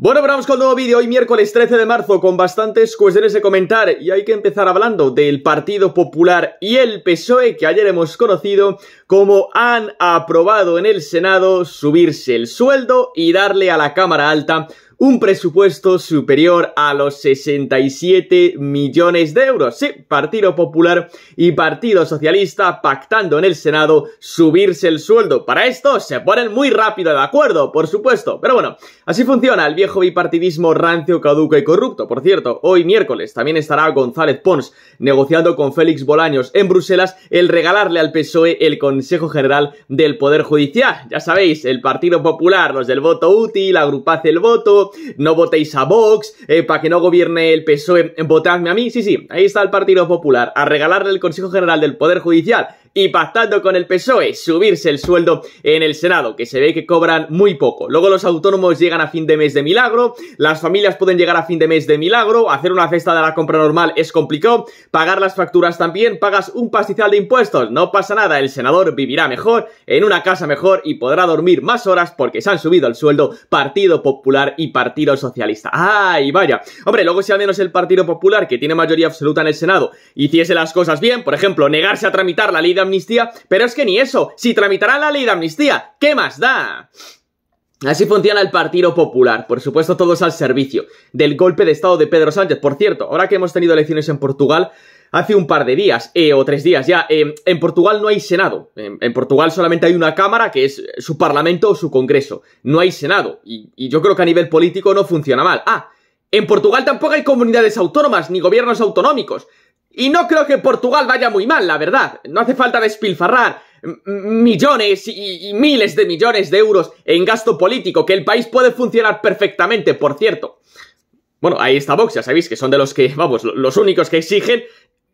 Bueno, con el nuevo vídeo, hoy miércoles 13 de marzo, con bastantes cuestiones de comentar y hay que empezar hablando del Partido Popular y el PSOE, que ayer hemos conocido, como han aprobado en el Senado subirse el sueldo y darle a la Cámara Alta un presupuesto superior a los 67 millones de euros. Sí, Partido Popular y Partido Socialista pactando en el Senado subirse el sueldo. Para esto se ponen muy rápido de acuerdo, por supuesto. Pero bueno, así funciona el viejo bipartidismo rancio, caduco y corrupto. Por cierto, hoy miércoles también estará González Pons negociando con Félix Bolaños en Bruselas el regalarle al PSOE el Consejo General del Poder Judicial. Ya sabéis, el Partido Popular, los del voto útil, agrupad el voto, no votéis a Vox, eh, para que no gobierne el PSOE, votadme a mí. Sí, sí, ahí está el Partido Popular, a regalarle el Consejo General del Poder Judicial y pactando con el PSOE subirse el sueldo en el Senado, que se ve que cobran muy poco. Luego los autónomos llegan a fin de mes de milagro, las familias pueden llegar a fin de mes de milagro, hacer una cesta de la compra normal es complicado, pagar las facturas también, pagas un pastizal de impuestos, no pasa nada, el senador vivirá mejor, en una casa mejor y podrá dormir más horas porque se han subido el sueldo Partido Popular y Partido Socialista. ¡Ay, vaya! Hombre, luego si al menos el Partido Popular, que tiene mayoría absoluta en el Senado, hiciese las cosas bien, por ejemplo, negarse a tramitar la ley amnistía, pero es que ni eso, si tramitará la ley de amnistía, ¿qué más da? Así funciona el Partido Popular, por supuesto todos al servicio del golpe de Estado de Pedro Sánchez. Por cierto, ahora que hemos tenido elecciones en Portugal, hace un par de días, eh, o tres días ya, eh, en Portugal no hay Senado. En, Portugal solamente hay una Cámara, que es su Parlamento o su Congreso. No hay Senado. y yo creo que a nivel político no funciona mal. Ah, en Portugal tampoco hay comunidades autónomas ni gobiernos autonómicos. Y no creo que Portugal vaya muy mal, la verdad. No hace falta despilfarrar millones y, miles de millones de euros en gasto político, que el país puede funcionar perfectamente, por cierto. Bueno, ahí está Vox, ya sabéis que son de los que, vamos, los únicos que exigen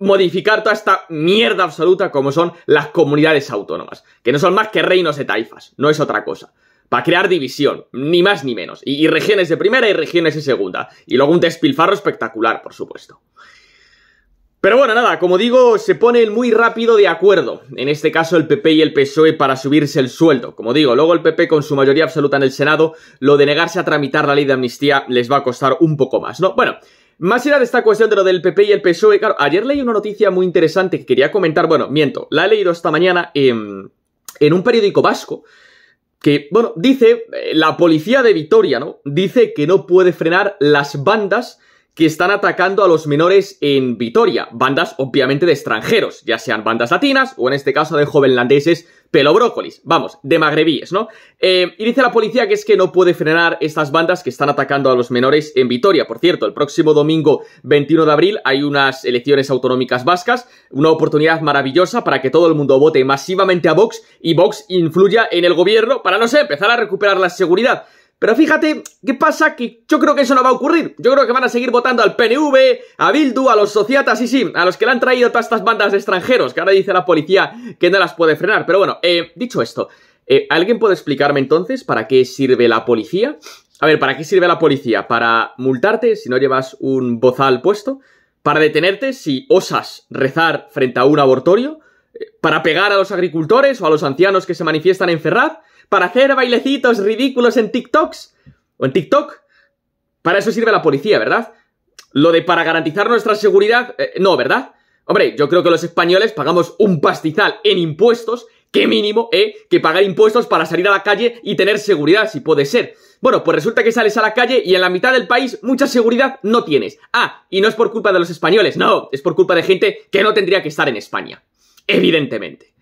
modificar toda esta mierda absoluta como son las comunidades autónomas, que no son más que reinos de taifas, no es otra cosa. Para crear división, ni más ni menos. y regiones de primera y regiones de segunda. Y luego un despilfarro espectacular, por supuesto. Pero bueno, nada, como digo, se ponen muy rápido de acuerdo, en este caso el PP y el PSOE para subirse el sueldo. Como digo, luego el PP con su mayoría absoluta en el Senado, lo de negarse a tramitar la ley de amnistía les va a costar un poco más, ¿no? Bueno, más allá de esta cuestión de lo del PP y el PSOE, claro, ayer leí una noticia muy interesante que quería comentar, bueno, miento, la he leído esta mañana en, en un periódico vasco, que, bueno, dice, eh, la policía de Vitoria, ¿no? Dice que no puede frenar las bandas que están atacando a los menores en Vitoria. Bandas, obviamente, de extranjeros, ya sean bandas latinas o en este caso de jovenlandeses pelo brócolis. Vamos, de magrebíes, ¿no? Eh, y dice la policía que es que no puede frenar estas bandas que están atacando a los menores en Vitoria. Por cierto, el próximo domingo 21 de abril hay unas elecciones autonómicas vascas, una oportunidad maravillosa para que todo el mundo vote masivamente a Vox y Vox influya en el gobierno para, no sé, empezar a recuperar la seguridad. Pero fíjate, ¿qué pasa? Que yo creo que eso no va a ocurrir. Yo creo que van a seguir votando al PNV, a Bildu, a los sociatas, y sí, a los que le han traído todas estas bandas de extranjeros, que ahora dice la policía que no las puede frenar. Pero bueno, eh, dicho esto, eh, ¿alguien puede explicarme entonces para qué sirve la policía? A ver, ¿para qué sirve la policía? ¿Para multarte si no llevas un bozal puesto? ¿Para detenerte si osas rezar frente a un abortorio? para pegar a los agricultores o a los ancianos que se manifiestan en Ferraz, para hacer bailecitos ridículos en TikToks o en TikTok. Para eso sirve la policía, ¿verdad? Lo de para garantizar nuestra seguridad, eh, no, ¿verdad? Hombre, yo creo que los españoles pagamos un pastizal en impuestos, qué mínimo, ¿eh? Que pagar impuestos para salir a la calle y tener seguridad, si puede ser. Bueno, pues resulta que sales a la calle y en la mitad del país mucha seguridad no tienes. Ah, y no es por culpa de los españoles, no, es por culpa de gente que no tendría que estar en España evidentemente.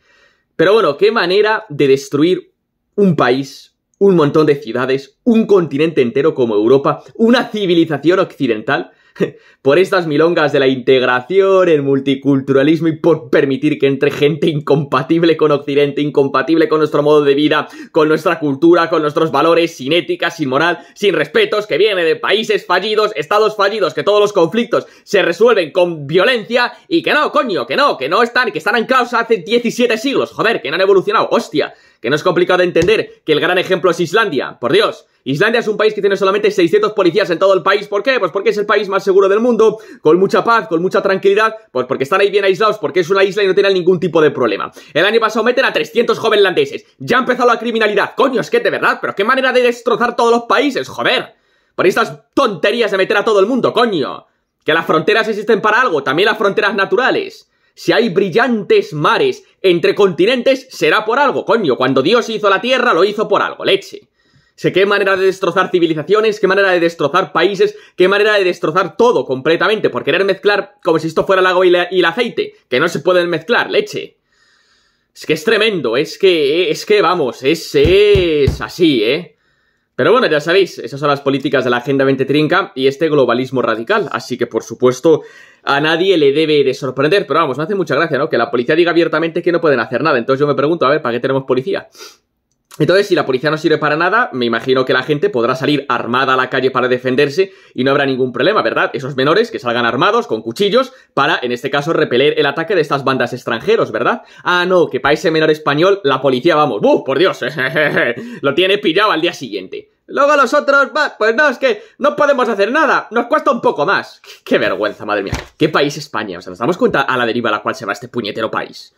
Pero bueno, qué manera de destruir un país, un montón de ciudades, un continente entero como Europa, una civilización occidental, por estas milongas de la integración, el multiculturalismo y por permitir que entre gente incompatible con Occidente, incompatible con nuestro modo de vida, con nuestra cultura, con nuestros valores, sin ética, sin moral, sin respetos, que viene de países fallidos, estados fallidos, que todos los conflictos se resuelven con violencia y que no, coño, que no, que no están, que están en causa hace 17 siglos, joder, que no han evolucionado, hostia, que no es complicado de entender, que el gran ejemplo es Islandia, por Dios. Islandia es un país que tiene solamente 600 policías en todo el país. ¿Por qué? Pues porque es el país más seguro del mundo, con mucha paz, con mucha tranquilidad, pues porque están ahí bien aislados, porque es una isla y no tienen ningún tipo de problema. El año pasado meten a 300 jovenlandeses. Ya ha empezado la criminalidad. Coño, es que de verdad, pero qué manera de destrozar todos los países, joder. Por estas tonterías de meter a todo el mundo, coño. Que las fronteras existen para algo, también las fronteras naturales. Si hay brillantes mares entre continentes, será por algo, coño. Cuando Dios hizo la Tierra, lo hizo por algo, leche. Sé qué manera de destrozar civilizaciones, qué manera de destrozar países, qué manera de destrozar todo completamente por querer mezclar como si esto fuera el agua y, el aceite, que no se pueden mezclar, leche. Es que es tremendo, es que, es que vamos, es, es así, ¿eh? Pero bueno, ya sabéis, esas son las políticas de la Agenda 2030 y este globalismo radical. Así que, por supuesto, a nadie le debe de sorprender. Pero vamos, no hace mucha gracia, ¿no? Que la policía diga abiertamente que no pueden hacer nada. Entonces yo me pregunto, a ver, ¿para qué tenemos policía? Entonces, si la policía no sirve para nada, me imagino que la gente podrá salir armada a la calle para defenderse y no habrá ningún problema, ¿verdad? Esos menores que salgan armados con cuchillos para, en este caso, repeler el ataque de estas bandas extranjeros, ¿verdad? Ah, no, que para ese menor español, la policía, vamos, ¡buf! Por Dios, lo tiene pillado al día siguiente. Luego los otros, pues no, es que no podemos hacer nada, nos cuesta un poco más. Qué vergüenza, madre mía. ¿Qué país España? O sea, ¿nos damos cuenta a la deriva a la cual se va este puñetero país?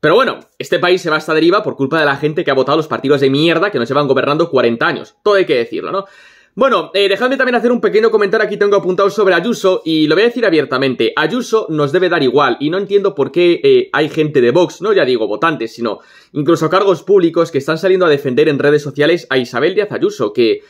Pero bueno, este país se va a esta deriva por culpa de la gente que ha votado los partidos de mierda que nos llevan gobernando 40 años. Todo hay que decirlo, ¿no? Bueno, eh, dejadme también hacer un pequeño comentario aquí tengo apuntado sobre Ayuso y lo voy a decir abiertamente. Ayuso nos debe dar igual y no entiendo por qué eh, hay gente de Vox, no ya digo votantes, sino incluso cargos públicos que están saliendo a defender en redes sociales a Isabel Díaz Ayuso, que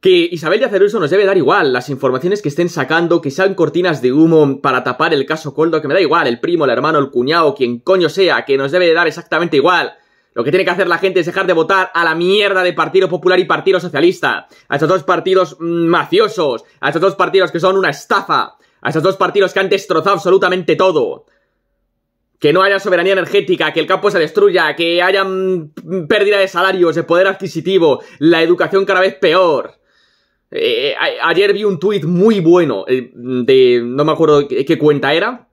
que Isabel y Ayuso nos debe dar igual las informaciones que estén sacando, que sean cortinas de humo para tapar el caso Coldo, que me da igual, el primo, el hermano, el cuñado, quien coño sea, que nos debe dar exactamente igual. Lo que tiene que hacer la gente es dejar de votar a la mierda de Partido Popular y Partido Socialista, a estos dos partidos mm, mafiosos, a estos dos partidos que son una estafa, a esos dos partidos que han destrozado absolutamente todo. Que no haya soberanía energética, que el campo se destruya, que haya mm, pérdida de salarios, de poder adquisitivo, la educación cada vez peor. Eh, ayer vi un tuit muy bueno eh, de, no me acuerdo qué, cuenta era,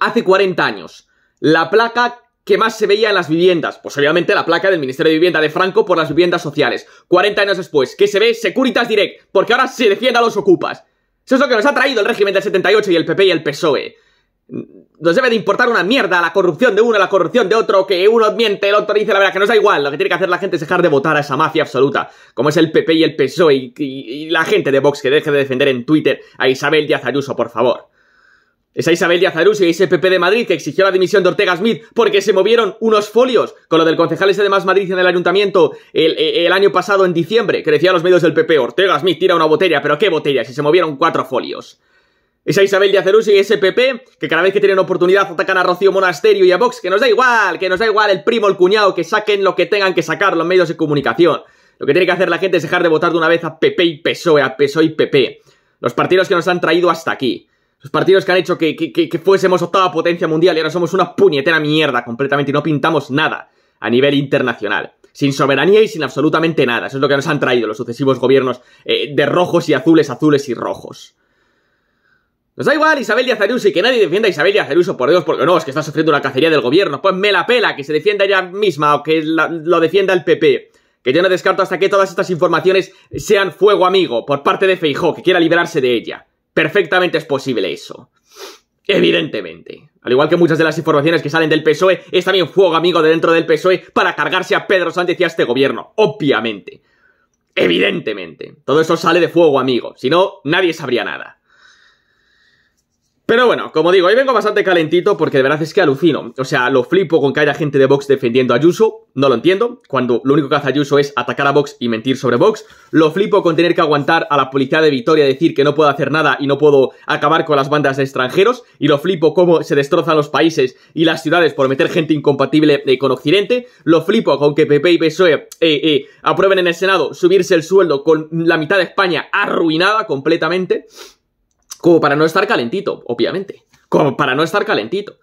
hace 40 años, la placa que más se veía en las viviendas, pues obviamente la placa del Ministerio de Vivienda de Franco por las viviendas sociales. 40 años después, que se ve Securitas Direct, porque ahora se defienda a los ocupas. Eso es lo que nos ha traído el régimen del 78 y el PP y el PSOE. Nos debe de importar una mierda la corrupción de uno, la corrupción de otro, que uno miente, el otro dice la verdad, que no es igual. Lo que tiene que hacer la gente es dejar de votar a esa mafia absoluta, como es el PP y el PSOE y, la gente de Vox que deje de defender en Twitter a Isabel Díaz Ayuso, por favor. Esa Isabel Díaz Ayuso y ese PP de Madrid que exigió la dimisión de Ortega Smith porque se movieron unos folios con lo del concejal ese de Más Madrid en el ayuntamiento el, el año pasado en diciembre, que decía a los medios del PP, Ortega Smith tira una botella, pero ¿qué botella si se movieron cuatro folios? Esa Isabel de Acerús y ese PP, que cada vez que tienen oportunidad atacan a Rocío Monasterio y a Vox, que nos da igual, que nos da igual el primo, el cuñado, que saquen lo que tengan que sacar los medios de comunicación. Lo que tiene que hacer la gente es dejar de votar de una vez a PP y PSOE, a PSOE y PP. Los partidos que nos han traído hasta aquí. Los partidos que han hecho que, que, que, fuésemos octava potencia mundial y ahora somos una puñetera mierda completamente y no pintamos nada a nivel internacional sin soberanía y sin absolutamente nada. Eso es lo que nos han traído los sucesivos gobiernos eh, de rojos y azules, azules y rojos. Nos da igual Isabel Díaz y que nadie defienda a Isabel Díaz por Dios, porque no, es que está sufriendo una cacería del gobierno. Pues me la pela que se defienda ella misma o que lo defienda el PP. Que yo no descarto hasta que todas estas informaciones sean fuego amigo por parte de Feijó, que quiera liberarse de ella. Perfectamente es posible eso. Evidentemente. Al igual que muchas de las informaciones que salen del PSOE, es también fuego amigo de dentro del PSOE para cargarse a Pedro Sánchez y a este gobierno. Obviamente. Evidentemente. Todo eso sale de fuego amigo. Si no, nadie sabría nada. Pero bueno, como digo, hoy vengo bastante calentito porque de verdad es que alucino. O sea, lo flipo con que haya gente de Vox defendiendo a Yuso, no lo entiendo, cuando lo único que hace yuso es atacar a Vox y mentir sobre Vox. Lo flipo con tener que aguantar a la policía de Vitoria decir que no puedo hacer nada y no puedo acabar con las bandas de extranjeros. Y lo flipo cómo se destrozan los países y las ciudades por meter gente incompatible eh, con Occidente. Lo flipo con que PP y PSOE eh, eh, aprueben en el Senado subirse el sueldo con la mitad de España arruinada completamente. Como para no estar calentito, obviamente. Como para no estar calentito.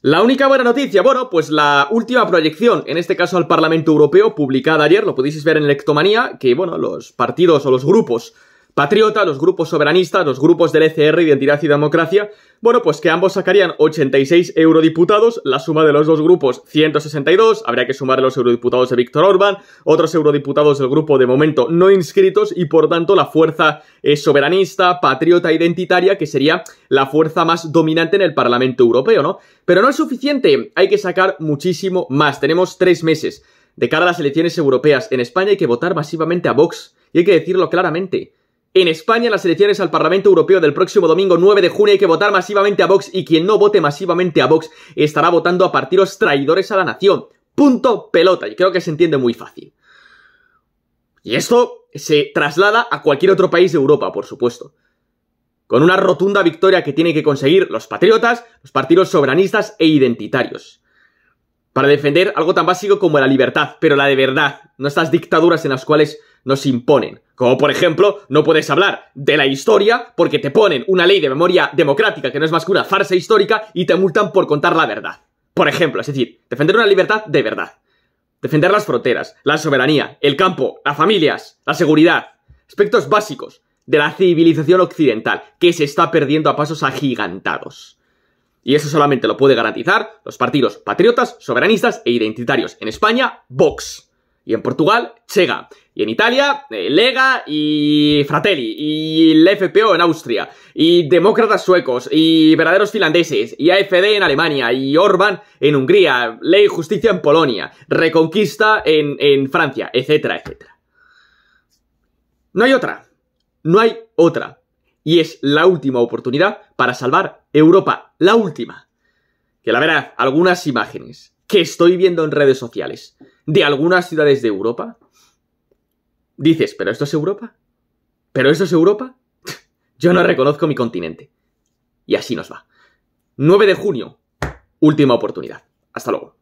La única buena noticia, bueno, pues la última proyección, en este caso al Parlamento Europeo, publicada ayer, lo podéis ver en Electomanía, que, bueno, los partidos o los grupos patriota, los grupos soberanistas, los grupos del ECR, Identidad y Democracia, bueno, pues que ambos sacarían 86 eurodiputados, la suma de los dos grupos 162, habría que sumar los eurodiputados de Víctor Orbán, otros eurodiputados del grupo de momento no inscritos y por tanto la fuerza soberanista, patriota, identitaria, que sería la fuerza más dominante en el Parlamento Europeo, ¿no? Pero no es suficiente, hay que sacar muchísimo más, tenemos tres meses. De cara a las elecciones europeas en España hay que votar masivamente a Vox, y hay que decirlo claramente. En España, las elecciones al Parlamento Europeo del próximo domingo 9 de junio hay que votar masivamente a Vox y quien no vote masivamente a Vox estará votando a partidos traidores a la nación. Punto pelota. Y creo que se entiende muy fácil. Y esto se traslada a cualquier otro país de Europa, por supuesto. Con una rotunda victoria que tienen que conseguir los patriotas, los partidos soberanistas e identitarios para defender algo tan básico como la libertad, pero la de verdad, no estas dictaduras en las cuales nos imponen. Como por ejemplo, no puedes hablar de la historia porque te ponen una ley de memoria democrática que no es más que una farsa histórica y te multan por contar la verdad. Por ejemplo, es decir, defender una libertad de verdad. Defender las fronteras, la soberanía, el campo, las familias, la seguridad. Aspectos básicos de la civilización occidental que se está perdiendo a pasos agigantados. Y eso solamente lo puede garantizar los partidos patriotas, soberanistas e identitarios. En España, Vox. Y en Portugal, Chega. Y en Italia, eh, Lega y Fratelli. Y el FPO en Austria. Y demócratas suecos. Y verdaderos finlandeses. Y AFD en Alemania. Y Orban en Hungría. Ley y justicia en Polonia. Reconquista en, en Francia. Etcétera, etcétera. No hay otra. No hay otra y es la última oportunidad para salvar Europa, la última. Que la verdad, algunas imágenes que estoy viendo en redes sociales de algunas ciudades de Europa, dices, ¿pero esto es Europa? ¿Pero esto es Europa? Yo no reconozco mi continente. Y así nos va. 9 de junio, última oportunidad. Hasta luego.